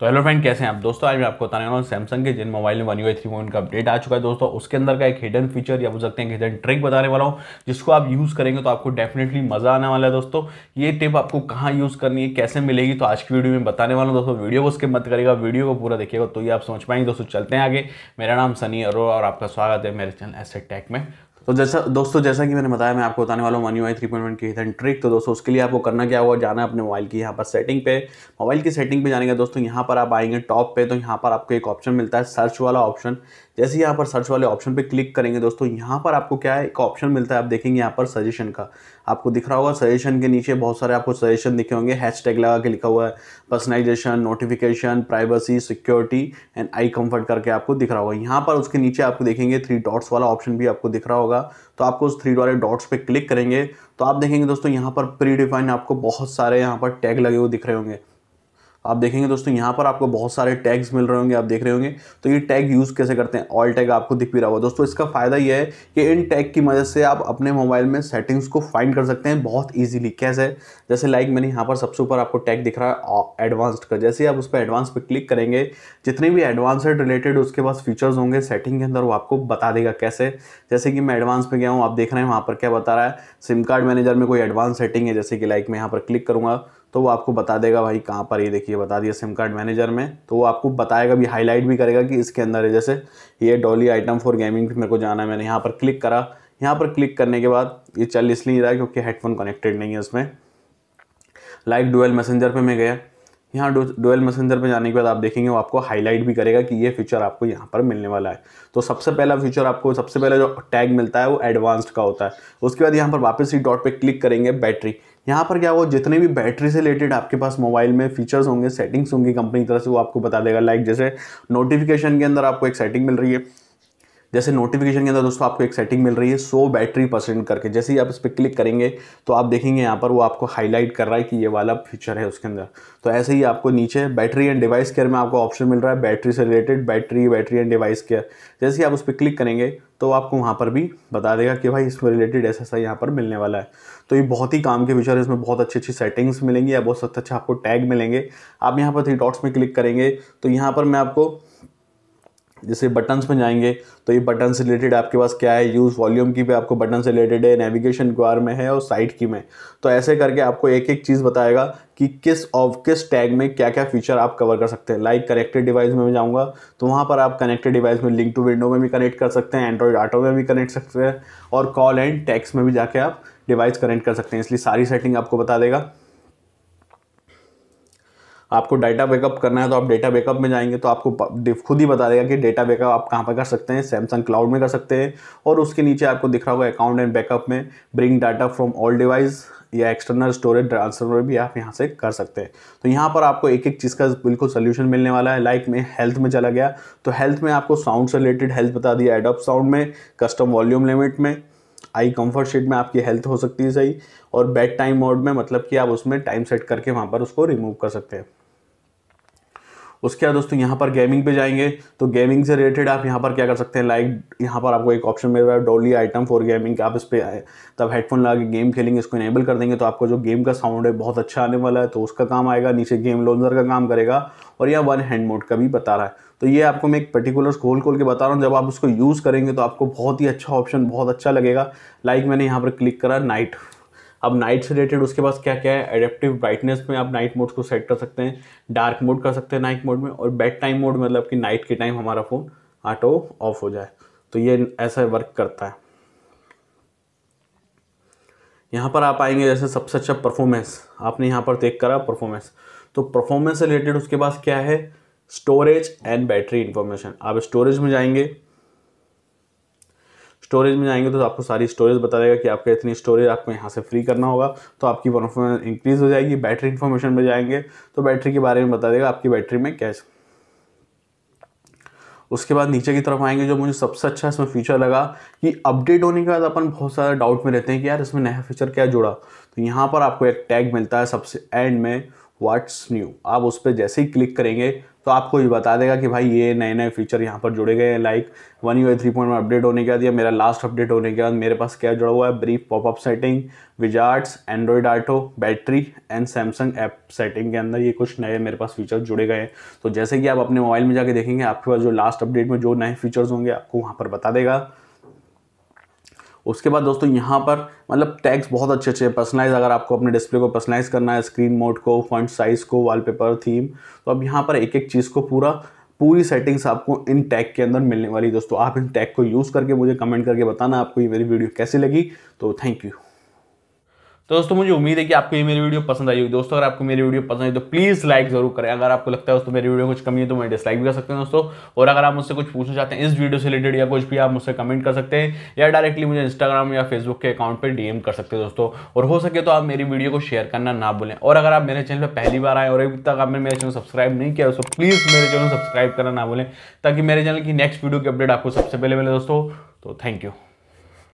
तो hello friend कैसे हैं आप दोस्तों आज मैं आपको बताने वाला हूँ सैमसंग के जिन मोबाइल में वन यू थ्री का अपडेट आ चुका है दोस्तों उसके अंदर का एक हिडन फीचर या बोल सकते हैं हिडन ट्रिक बताने वाला हूँ जिसको आप यूज़ करेंगे तो आपको डेफिनेटली मज़ा आने वाला है दोस्तों ये टिप आपको कहाँ यूज़ करनी है कैसे मिलेगी तो आज की वीडियो में बताने वाला हूँ दोस्तों वीडियो को उसके मत करेगा वीडियो को पूरा देखिएगा तो ये आप समझ पाएंगे दोस्तों चलते हैं आगे मेरा नाम सनी अरो और आपका स्वागत है मेरे चैनल एसेट टैक में तो जैसा दोस्तों जैसा कि मैंने बताया मैं आपको बताने वाला हूँ one U I three point one की एंड ट्रिक तो दोस्तों उसके लिए आपको करना क्या होगा जाना है अपने मोबाइल की यहाँ पर सेटिंग पे मोबाइल की सेटिंग पे जाने का दोस्तों यहाँ पर आप आएंगे टॉप पे तो यहाँ पर आपको एक ऑप्शन मिलता है सर्च वाला ऑप्शन जैसे यहाँ पर सर्च वाले ऑप्शन पे क्लिक करेंगे दोस्तों यहाँ पर आपको क्या है एक ऑप्शन मिलता है आप देखेंगे यहाँ पर सजेशन का आपको दिख रहा होगा सजेशन के नीचे बहुत सारे आपको सजेशन दिखे होंगे हैश टैग लगा के लिखा हुआ है personalisation notification privacy security and eye comfort करके आपको दिख रहा होगा यहाँ पर उसके नीचे आपको देखेंगे थ्री डॉट्स वाला ऑप्शन भी आपको दिख रहा होगा तो आपको उस थ्री वाले डॉट्स पे क्लिक करेंगे तो आप देखेंगे दोस्तों यहाँ पर प्री डिफाइन आपको बहुत सारे यहाँ पर टैग लगे हुए दिख रहे होंगे आप देखेंगे दोस्तों यहाँ पर आपको बहुत सारे टैग्स मिल रहे होंगे आप देख रहे होंगे तो ये टैग यूज़ कैसे करते हैं ऑल टैग आपको दिख भी रहा होगा दोस्तों इसका फ़ायदा यह है कि इन टैग की मदद से आप अपने मोबाइल में सेटिंग्स को फाइंड कर सकते हैं बहुत ईजिली कैसे जैसे लाइक मैंने यहाँ पर सबसे ऊपर आपको टैग दिख रहा है एडवांस्ड का जैसे आप उस पर एडवांस पर क्लिक करेंगे जितने भी एडवांस रिलेटेड उसके पास फीचर्स होंगे सेटिंग के अंदर वो आपको बता देगा कैसे जैसे कि मैं एडवांस में गया हूँ आप देख रहे हैं वहाँ पर क्या बता रहा है सिम कार्ड मैनेजर में कोई एडवांस सेटिंग है जैसे कि लाइक मैं यहाँ पर क्लिक करूँगा तो वो आपको बता देगा भाई कहाँ पर ये देखिए बता दिया सिम कार्ड मैनेजर में तो वो आपको बताएगा भी हाईलाइट भी करेगा कि इसके अंदर है जैसे ये डॉली आइटम फॉर गेमिंग मेरे को जाना है मैंने यहाँ पर क्लिक करा यहाँ पर क्लिक करने के बाद ये चल इसलिए नहीं रहा क्योंकि हेडफोन कनेक्टेड नहीं है उसमें लाइक डुअल मैसेंजर पर मैं गया यहाँ डोएल मैसेंजर पे जाने के बाद आप देखेंगे वो आपको हाईलाइट भी करेगा कि ये फीचर आपको यहाँ पर मिलने वाला है तो सबसे पहला फीचर आपको सबसे पहला जो टैग मिलता है वो एडवांस्ड का होता है उसके बाद यहाँ पर वापस ही डॉट पे क्लिक करेंगे बैटरी यहाँ पर क्या वो जितने भी बैटरी से रिलेटेड आपके पास मोबाइल में फीचर्स होंगे सेटिंग्स होंगी कंपनी की तरफ से वो आपको बता देगा लाइक जैसे नोटिफिकेशन के अंदर आपको एक सेटिंग मिल रही है जैसे नोटिफिकेशन के अंदर दोस्तों आपको एक सेटिंग मिल रही है सो बैटरी परसेंट करके जैसे ही आप इस पर क्लिक करेंगे तो आप देखेंगे यहाँ पर वो आपको हाईलाइट कर रहा है कि ये वाला फीचर है उसके अंदर तो ऐसे ही आपको नीचे बैटरी एंड डिवाइस केयर में आपको ऑप्शन मिल रहा है बैटरी से related battery battery and device care जैसे ही आप उस पर क्लिक करेंगे तो आपको वहाँ पर भी बता देगा कि भाई इसमें रिलेटेड ऐसा ऐसा यहाँ पर मिलने वाला है तो ये बहुत ही काम के फीचर है इसमें बहुत अच्छी अच्छी सेटिंग्स मिलेंगी या बहुत अच्छा आपको टैग मिलेंगे आप यहाँ पर थ्री डॉट्स में क्लिक करेंगे तो यहाँ पर मैं आपको जैसे बटन्स में जाएंगे तो ये बटन से रिलेटेड आपके पास क्या है यूज़ वॉल्यूम की पे आपको बटन से रिलेटेड है नेविगेशन क्वार में है और साइट की में तो ऐसे करके आपको एक एक चीज़ बताएगा कि किस ऑफ किस टैग में क्या क्या फीचर आप कवर कर सकते हैं लाइक कनेक्टेड डिवाइस में मैं जाऊँगा तो वहाँ पर आप कनेक्टेड डिवाइस में लिंक टू विंडो में भी कनेक्ट कर सकते हैं एंड्रॉयड ऑटो में भी कनेक्ट सकते हैं और कॉल एंड टैक्स में भी जाके आप डिवाइस कनेक्ट कर सकते हैं इसलिए सारी सेटिंग आपको बता देगा आपको डाटा बैकअप करना है तो आप डेटा बैकअप में जाएंगे तो आपको खुद ही बता देगा कि डेटा बैकअप आप कहाँ पर कर सकते हैं सैमसंग क्लाउड में कर सकते हैं और उसके नीचे आपको दिख रहा होगा अकाउंट एंड बैकअप में bring data from all device या एक्सटर्नल स्टोरेज ट्रांसफर भी आप यहाँ से कर सकते हैं तो यहाँ पर आपको एक एक चीज़ का बिल्कुल सोल्यूशन मिलने वाला है लाइक में हेल्थ में चला गया तो हेल्थ में आपको साउंड से रिलेटेड हेल्थ बता दिया एडअप साउंड में कस्टम वॉल्यूम लिमिट में आई कंफर्ट शीट में आपकी हेल्थ हो सकती है सही और बेड टाइम मोड में मतलब कि आप उसमें टाइम सेट करके वहाँ पर उसको रिमूव कर सकते हैं उसके बाद दोस्तों यहाँ पर गेमिंग पे जाएंगे तो गेमिंग से रिलेटेड आप यहाँ पर क्या कर सकते हैं लाइक यहाँ पर आपको एक ऑप्शन मिल रहा है डोली आइटम फॉर गेमिंग आप इस पर आए तब हेडफोन लगा के गेम खेलेंगे इसको इनेबल कर देंगे तो आपको जो गेम का साउंड है बहुत अच्छा आने वाला है तो उसका काम आएगा नीचे गेम लॉन्जर का काम करेगा और यह वन हैंड मोड का भी बता रहा है तो ये आपको मैं एक पर्टिकुलर खोल खोल के बता रहा हूँ जब आप उसको यूज़ करेंगे तो आपको बहुत ही अच्छा ऑप्शन बहुत अच्छा लगेगा लाइक मैंने यहाँ पर क्लिक करा नाइट अब नाइट से रिलेटेड उसके पास क्या क्या है एडेप्टिव ब्राइटनेस में आप नाइट मोड को सेट कर सकते हैं डार्क मोड कर सकते हैं नाइट मोड में और बेड टाइम मोड मतलब कि नाइट के टाइम हमारा फ़ोन ऑटो ऑफ हो जाए तो ये ऐसा वर्क करता है यहाँ पर आप आएंगे जैसे सबसे अच्छा परफॉर्मेंस आपने यहाँ पर देख करा परफॉर्मेंस तो परफॉर्मेंस से रिलेटेड उसके पास क्या है स्टोरेज एंड बैटरी इन्फॉर्मेशन आप स्टोरेज में जाएंगे स्टोरेज में जाएंगे तो आपको सारी स्टोरेज बता देगा कि आपका इतनी स्टोरेज आपको यहाँ से फ्री करना होगा तो आपकी परफॉर्मेंस इंक्रीज़ हो जाएगी बैटरी इन्फॉर्मेशन में जाएंगे तो बैटरी के बारे में बता देगा आपकी बैटरी में कैश उसके बाद नीचे की तरफ आएंगे जो मुझे सबसे अच्छा इसमें फीचर लगा कि अपडेट होने के बाद अपन बहुत सारे डाउट में रहते हैं कि यार इसमें नया फीचर क्या जुड़ा तो यहाँ पर आपको एक टैग मिलता है सबसे एंड में व्हाट्स न्यू आप उस पर जैसे ही क्लिक करेंगे तो आपको भी बता देगा कि भाई ये नए नए फीचर यहाँ पर जुड़े गए हैं like one U I three point update होने के बाद या मेरा लास्ट अपडेट होने के बाद मेरे पास क्या जुड़ा हुआ है brief popup setting wizards Android auto battery and Samsung app setting के अंदर ये कुछ नए मेरे पास फीचर जुड़े गए हैं तो जैसे कि आप अपने मोबाइल में जाके देखेंगे आपके पास जो लास्ट अपडेट में जो नए फीचर्स होंगे आपको वहाँ पर बता देगा उसके बाद दोस्तों यहाँ पर मतलब टैग्स बहुत अच्छे अच्छे पर्सनलाइज अगर आपको अपने डिस्प्ले को पर्सनलाइज करना है स्क्रीन मोड को फ्रंट साइज़ को वॉलपेपर थीम तो अब यहाँ पर एक एक चीज़ को पूरा पूरी सेटिंग्स आपको इन टैग के अंदर मिलने वाली दोस्तों आप इन टैग को यूज़ करके मुझे कमेंट करके बताना आपको ये मेरी वीडियो कैसी लगी तो थैंक यू तो दोस्तों मुझे उम्मीद है कि आपको ये मेरी वीडियो पसंद आई होगी दोस्तों अगर आपको मेरी वीडियो पसंद आई तो प्लीज़ लाइक जरूर करें अगर आपको लगता है दोस्तों मेरी वीडियो कुछ कमी है तो मैं डिसलाइक भी कर सकते हैं दोस्तों और अगर आप मुझसे कुछ पूछना चाहते हैं इस वीडियो से रिलेटेड या कुछ भी आप मुझसे कमेंट कर सकते हैं या डायरेक्टली मुझे इंस्टाग्राम या फेसबुक के अकाउंट पर डीएम कर सकते हैं दोस्तों और हो सके तो आप मेरी वीडियो को शेयर करना ना भूलें और अगर आप मेरे चैनल पर पहली बार आए और अभी तक आपने मेरे चैनल सब्सक्राइब नहीं किया दोस्तों प्लीज़ मेरे चैनल सब्सक्राइब करना ना भूलें ताकि मेरे चैनल की नेक्स्ट वीडियो की अपडेट आपको सबसे पहले मिले दोस्तों तो थैंक यू